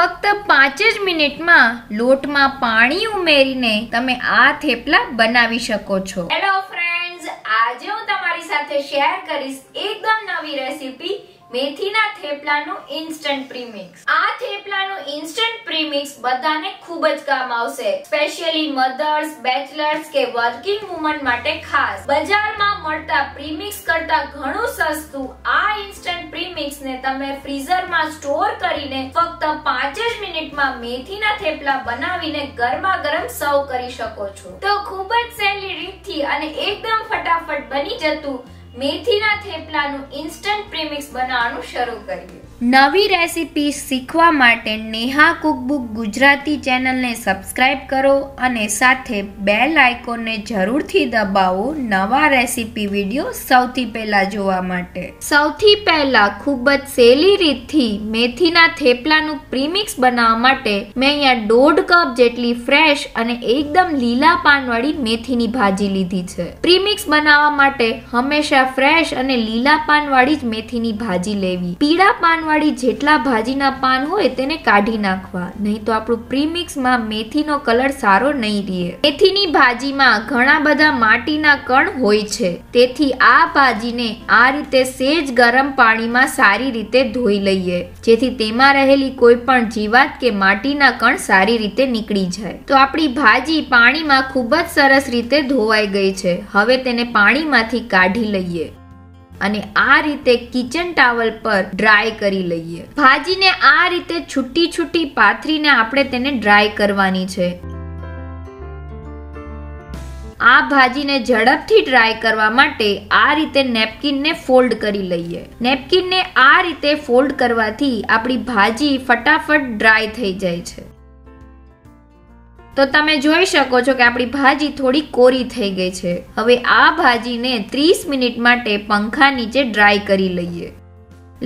ફક્ત પાંચ જ મિનિટમાં લોટમાં પાણી ઉમેરીને તમે આ થેપલા બનાવી શકો છો હેલો ફ્રેન્ડ્સ આજે હું તમારી સાથે શેર કરીશ એકદમ નવી રેસીપી મેથીના થેપલાનું ઇન્સ્ટન્ટ પ્રીમિક્સ આ થેપલાનું ઇન્સ્ટન્ટ પ્રીમિક્સ બધાને ખૂબ જ કામ આવશે સ્પેશિયલી મધર્સ બેચલર્સ કે વર્કિંગ વુમન માટે ખાસ બજારમાં મળતા પ્રીમિક્સ કરતા ઘણું સસ્તું આ ઇન્સ્ટન્ટ પ્રીમિક્સ ને તમે ફ્રીઝરમાં સ્ટોર કરીને ફક્ત પાંચ જ મિનિટમાં મેથીના થેપલા બનાવીને ગરમા ગરમ સર્વ કરી શકો છો તો ખૂબ જ સહેલી રીતથી અને એકદમ ફટાફટ બની જતું મેથીના થેપલાનું ઇન્સ્ટન્ટ પ્રીમિક્સ બનાવવાનું શરૂ કર્યું નવી રેસીપી શીખવા માટે નેહા કુકબુક ગુજરાતી ચેનલને સબસ્ક્રાઇબ કરો અને સાથે બેલ આઇકોનને જરૂરથી દબાવો નવા રેસીપી વિડીયો સૌથી પહેલા જોવા માટે સૌથી પહેલા ખૂબ જ સહેલી રીતથી મેથીના થેપલાનું પ્રીમિક્સ બનાવવા માટે મેં અહીંયા દોઢ કપ જેટલી ફ્રેશ અને એકદમ લીલા પાનવાળી મેથીની ભાજી લીધી છે પ્રીમિક્સ બનાવવા માટે હંમેશા ફ્રેશ અને લીલા પાનવાળી જ મેથીની ભાજી લેવી પીળા પાન પાનવાળી જેટલા ભાજીના પાન હોય તેને કાઢી નાખવા નહીં તો આપણું પ્રીમિક્સમાં મેથીનો કલર સારો નહીં રહે મેથીની ભાજીમાં ઘણા બધા માટીના કણ હોય છે તેથી આ ભાજીને આ રીતે સેજ ગરમ પાણીમાં સારી રીતે ધોઈ લઈએ જેથી તેમાં રહેલી કોઈ પણ જીવાત કે માટીના કણ સારી રીતે નીકળી જાય તો આપણી ભાજી પાણીમાં ખૂબ જ સરસ રીતે ધોવાઈ ગઈ છે હવે તેને પાણીમાંથી કાઢી લઈએ અને આ રીતે કિચન ટાવલ પર ડ્રાય કરી લઈએ ભાજીને આ રીતે છૂટી છૂટી પાથરીને આપણે તેને ડ્રાય કરવાની છે આ ભાજીને ઝડપથી ડ્રાય કરવા માટે આ રીતે નેપકિનને ફોલ્ડ કરી લઈએ નેપકિનને આ રીતે ફોલ્ડ કરવાથી આપણી ભાજી ફટાફટ ડ્રાય થઈ જાય છે તો તમે જોઈ શકો છો કે આપણી ભાજી થોડી કોરી થઈ ગઈ છે હવે આ ભાજીને ત્રીસ મિનિટ માટે પંખા નીચે ડ્રાય કરી લઈએ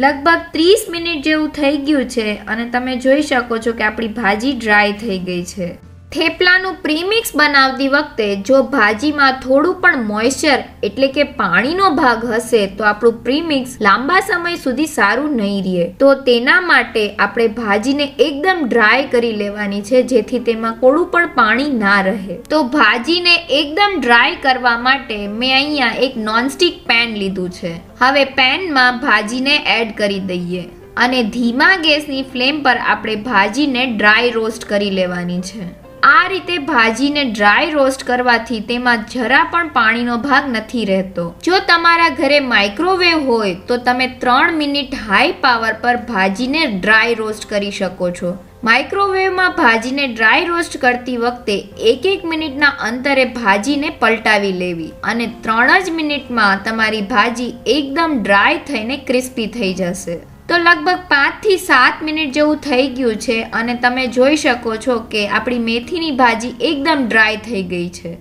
લગભગ ત્રીસ મિનિટ જેવું થઈ ગયું છે અને તમે જોઈ શકો છો કે આપણી ભાજી ડ્રાય થઈ ગઈ છે થેપલાનું પ્રીમિક્સ બનાવતી વખતે જો ભાજીમાં થોડું પણ મોઇશ્ચર એટલે કે પાણીનો ભાગ હશે તો આપણું પ્રીમિક્સ લાંબા સમય સુધી સારું નહીં રહે તો તેના માટે આપણે ભાજીને એકદમ ડ્રાય કરી લેવાની છે જેથી તેમાં થોડું પણ પાણી ના રહે તો ભાજીને એકદમ ડ્રાય કરવા માટે મેં અહીંયા એક નોનસ્ટિક પેન લીધું છે હવે પેનમાં ભાજીને એડ કરી દઈએ અને ધીમા ગેસની ફ્લેમ પર આપણે ભાજીને ડ્રાય રોસ્ટ કરી લેવાની છે આ રીતે ભાજીને ડ્રાય રોસ્ટ કરવાથી તેમાં જરા પણ પાણીનો ભાગ નથી રહેતો જો તમારા ઘરે માઇક્રોવેવ હોય તો તમે ત્રણ મિનિટ હાઈ પાવર પર ભાજીને ડ્રાય રોસ્ટ કરી શકો છો માઇક્રોવેવમાં ભાજીને ડ્રાય રોસ્ટ કરતી વખતે એક એક મિનિટના અંતરે ભાજીને પલટાવી લેવી અને ત્રણ જ મિનિટમાં તમારી ભાજી એકદમ ડ્રાય થઈને ક્રિસ્પી થઈ જશે તો લગભગ પાંચથી સાત મિનિટ જેવું થઈ ગયું છે અને તમે જોઈ શકો છો કે આપણી મેથીની ભાજી એકદમ ડ્રાય થઈ ગઈ છે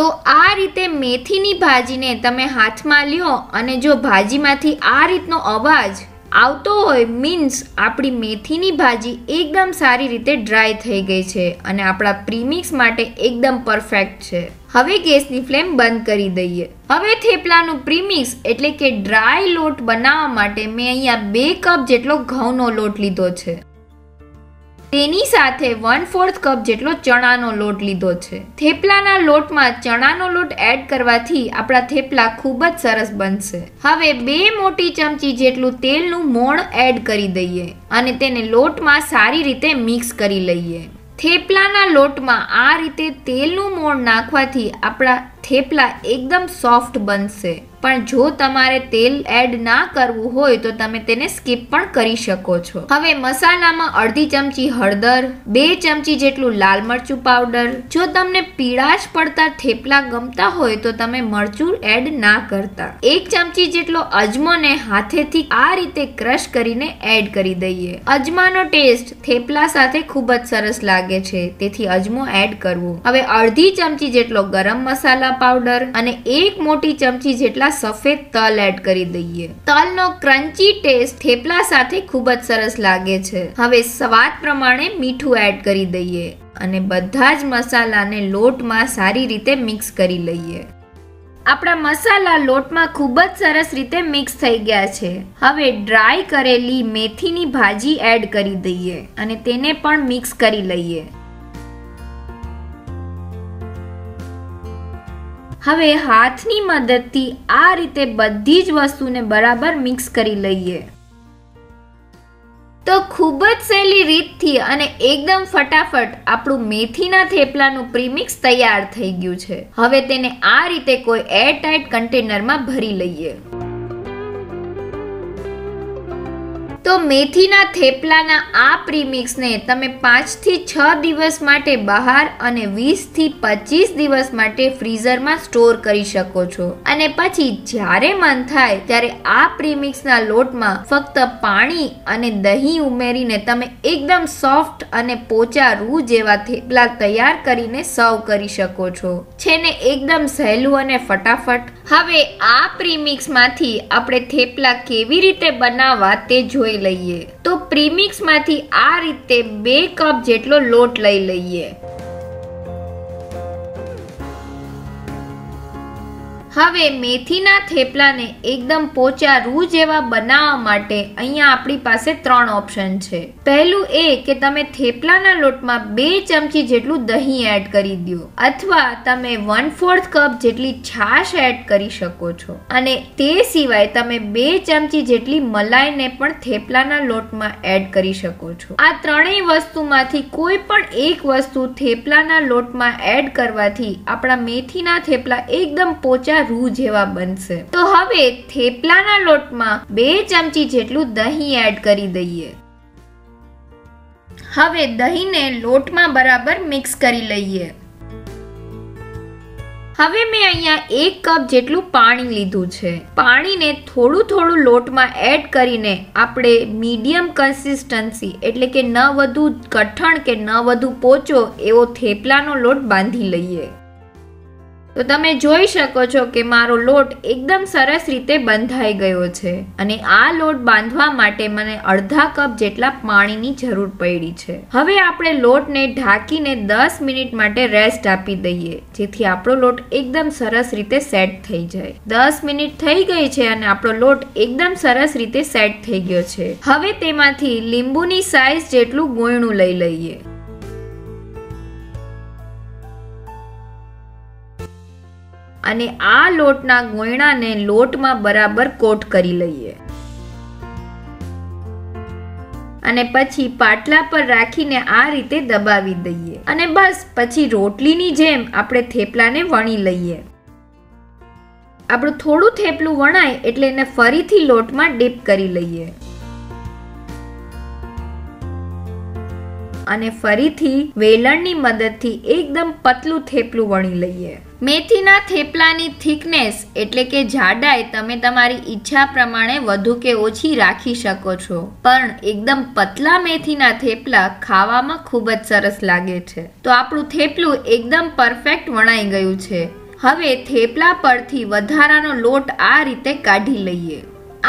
તો આ રીતે મેથીની ભાજીને તમે હાથમાં લ્યો અને જો ભાજીમાંથી આ રીતનો અવાજ આવતો હોય મીન્સ આપણી મેથીની ભાજી એકદમ સારી રીતે ડ્રાય થઈ ગઈ છે અને આપણા પ્રીમિક્સ માટે એકદમ પરફેક્ટ છે હવે ગેસની ફ્લેમ બંધ કરી દઈએ હવે થેપલાનું પ્રીમિક્સ એટલે કે ડ્રાય લોટ બનાવવા માટે મેં અહીંયા બે કપ જેટલો ઘઉંનો લોટ લીધો છે તેની સાથે વન ફોર્થ કપ જેટલો ચણાનો લોટ લીધો છે થેપલાના લોટમાં ચણાનો લોટ એડ કરવાથી આપણા થેપલા ખૂબ જ સરસ બનશે હવે બે મોટી ચમચી જેટલું તેલનું મોણ એડ કરી દઈએ અને તેને લોટમાં સારી રીતે મિક્સ કરી લઈએ થેપલાના લોટમાં આ રીતે તેલનું મોણ નાખવાથી આપણા થેપલા એકદમ સોફ્ટ બનશે પણ જો તમારે તેલ એડ ના કરવું હોય તો તમે તેને સ્કીપ પણ કરી શકો છો હવે મસાલામાં અડધી ચમચી હળદર બે ચમચી જેટલું લાલ મરચું પાવડર જો તમને પીળા જ પડતા થેપલા ગમતા હોય તો તમે મરચું એડ ના કરતા એક ચમચી જેટલો અજમોને હાથેથી આ રીતે ક્રશ કરીને એડ કરી દઈએ અજમાનો ટેસ્ટ થેપલા સાથે ખૂબ જ સરસ લાગે છે તેથી અજમો એડ કરવો હવે અડધી ચમચી જેટલો ગરમ મસાલા પાવડર અને એક મોટી ચમચી જેટલા સફેદ તલ એડ કરી દઈએ તલનો ક્રન્ચી ટેસ્ટ થેપલા સાથે ખૂબ જ સરસ લાગે છે હવે સ્વાદ પ્રમાણે મીઠું એડ કરી દઈએ અને બધા જ મસાલાને લોટમાં સારી રીતે મિક્સ કરી લઈએ આપણા મસાલા લોટમાં ખૂબ જ સરસ રીતે મિક્સ થઈ ગયા છે હવે ડ્રાય કરેલી મેથીની ભાજી એડ કરી દઈએ અને તેને પણ મિક્સ કરી લઈએ હવે હાથની મદદથી આ રીતે બધી જ વસ્તુને બરાબર મિક્સ કરી લઈએ તો ખૂબ જ સહેલી રીતથી અને એકદમ ફટાફટ આપણું મેથીના થેપલાનું પ્રીમિક્સ તૈયાર થઈ ગયું છે હવે તેને આ રીતે કોઈ એર એરટાઇટ કન્ટેનરમાં ભરી લઈએ તો મેથીના થેપલાના આ પ્રીમિક્સને તમે પાંચથી છ દિવસ માટે બહાર અને વીસથી પચીસ દિવસ માટે ફ્રીઝરમાં સ્ટોર કરી શકો છો અને પછી જ્યારે મન થાય ત્યારે આ પ્રીમિક્સના લોટમાં ફક્ત પાણી અને દહીં ઉમેરીને તમે એકદમ સોફ્ટ અને પોચા રૂ જેવા થેપલા તૈયાર કરીને સર્વ કરી શકો છો છે ને એકદમ સહેલું અને ફટાફટ હવે આ પ્રીમિક્સમાંથી આપણે થેપલા કેવી રીતે બનાવવા તે જોઈએ લઈએ તો પ્રીમિક્સમાંથી આ રીતે બે કપ જેટલો લોટ લઈ લઈએ હવે મેથીના થેપલાને એકદમ પોચા રૂ જેવા બનાવવા માટે અહીંયા આપણી પાસે ત્રણ ઓપ્શન છે પહેલું એ કે તમે થેપલાના લોટમાં બે ચમચી જેટલું દહીં એડ કરી દો અથવા તમે વન ફોર્થ કપ જેટલી છાશ એડ કરી શકો છો અને તે સિવાય તમે બે ચમચી જેટલી મલાઈને પણ થેપલાના લોટમાં એડ કરી શકો છો આ ત્રણેય વસ્તુમાંથી કોઈ પણ એક વસ્તુ થેપલાના લોટમાં એડ કરવાથી આપણા મેથીના થેપલા એકદમ પોચા રૂ જેવા બનશે તો હવે થેપલાના લોટમાં બે ચમચી જેટલું દહીં એડ કરી દઈએ હવે દહીંને લોટમાં બરાબર મિક્સ કરી લઈએ હવે મેં અહીંયા એક કપ જેટલું પાણી લીધું છે પાણીને થોડું થોડું લોટમાં એડ કરીને આપણે મીડિયમ કન્સિસ્ટન્સી એટલે કે ન વધુ કઠણ કે ન વધુ પોચો એવો થેપલાનો લોટ બાંધી લઈએ તો તમે જોઈ શકો છો કે મારો લોટ એકદમ સરસ રીતે બંધાઈ ગયો છે અને આ લોટ બાંધવા માટે મને અડધા કપ જેટલા પાણીની જરૂર પડી છે હવે આપણે લોટને ઢાંકીને દસ મિનિટ માટે રેસ્ટ આપી દઈએ જેથી આપણો લોટ એકદમ સરસ રીતે સેટ થઈ જાય દસ મિનિટ થઈ ગઈ છે અને આપણો લોટ એકદમ સરસ રીતે સેટ થઈ ગયો છે હવે તેમાંથી લીંબુની સાઈઝ જેટલું ગોયણું લઈ લઈએ અને આ લોટના ગોયણાને લોટમાં બરાબર કોટ કરી લઈએ અને પછી પાટલા પર રાખીને આ રીતે દબાવી દઈએ અને બસ પછી રોટલીની જેમ આપણે થેપલાને વણી લઈએ આપણું થોડું થેપલું વણાય એટલે એને ફરીથી લોટમાં ડીપ કરી લઈએ અને ફરીથી વેલણની મદદથી એકદમ પતલું થેપલું વણી લઈએ મેથીના થેપલાની થિકનેસ એટલે કે જાડાઈ તમે તમારી ઈચ્છા પ્રમાણે વધુ કે ઓછી રાખી શકો છો પણ એકદમ પતલા મેથીના થેપલા ખાવામાં ખૂબ જ સરસ લાગે છે તો આપણું થેપલું એકદમ પરફેક્ટ વણાઈ ગયું છે હવે થેપલા પરથી વધારાનો લોટ આ રીતે કાઢી લઈએ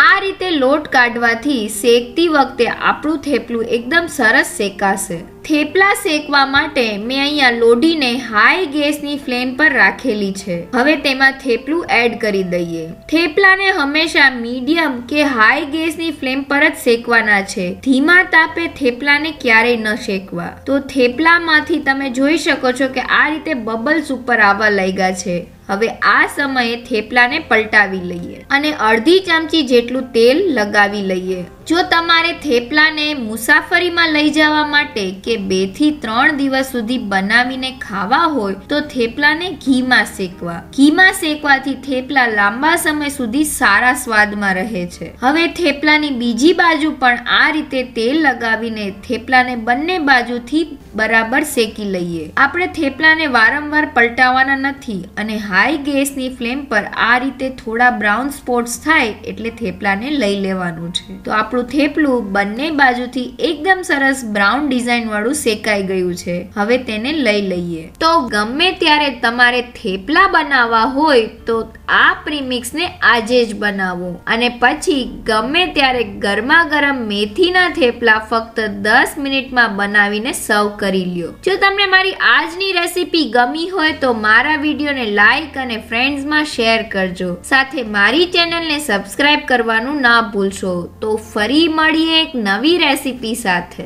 આ રીતે લોટ કાઢવાથી શેકતી વખતે આપણું થેપલું એકદમ સરસ શેકાશે થેપલા શેકવા માટે મેં અહીંયા લોઢીને હાઈ ગેસની ફ્લેમ પર રાખેલી છે હવે તેમાં થેપલું એડ કરી દઈએ થેપલાને હંમેશા મીડિયમ કે હાઈ ગેસની ફ્લેમ પર જ શેકવાના છે ધીમા તાપે થેપલાને ક્યારેય ન શેકવા તો થેપલામાંથી તમે જોઈ શકો છો કે આ રીતે બબલ્સ ઉપર આવવા લાગ્યા છે હવે આ સમયે થેપલાને પલટાવી લઈએ અને અડધી ચમચી જેટલું તેલ લગાવી લઈએ જો તમારે થેપલાને મુસાફરીમાં લઈ જવા માટે કે બે થી ત્રણ દિવસ સુધી બનાવીને ખાવા હોય તો થેપલાને ઘીમાં શેકવા ઘીમાં શેકવાથી થેપલા લાંબા સમય સુધી સારા સ્વાદમાં રહે છે હવે થેપલાની બીજી બાજુ પણ આ રીતે તેલ લગાવીને થેપલાને બંને બાજુથી બરાબર શેકી લઈએ આપણે થેપલાને વારંવાર પલટાવવાના નથી અને હાઈ ગેસની ફ્લેમ પર આ રીતે થોડા બ્રાઉન સ્પોટ્સ થાય એટલે થેપલાને લઈ લેવાનું છે તો આપણું આપણું થેપલું બંને બાજુથી એકદમ સરસ બ્રાઉન વાળું શેકાઈ ગયું છે હવે તેને લઈ લઈએ તો ગમે ત્યારે તમારે થેપલા બનાવવા હોય તો આ પ્રીમિક્સને આજે જ બનાવો અને પછી ગમે ત્યારે ગરમા ગરમ મેથીના થેપલા ફક્ત દસ મિનિટમાં બનાવીને સર્વ કરી લ્યો જો તમને મારી આજની રેસીપી ગમી હોય તો મારા વિડીયો ને લાઈક અને ફ્રેન્ડ્સમાં શેર કરજો સાથે મારી ચેનલને સબસ્ક્રાઇબ કરવાનું ના ભૂલશો તો ફરી ફરી મળીએ એક નવી રેસીપી સાથે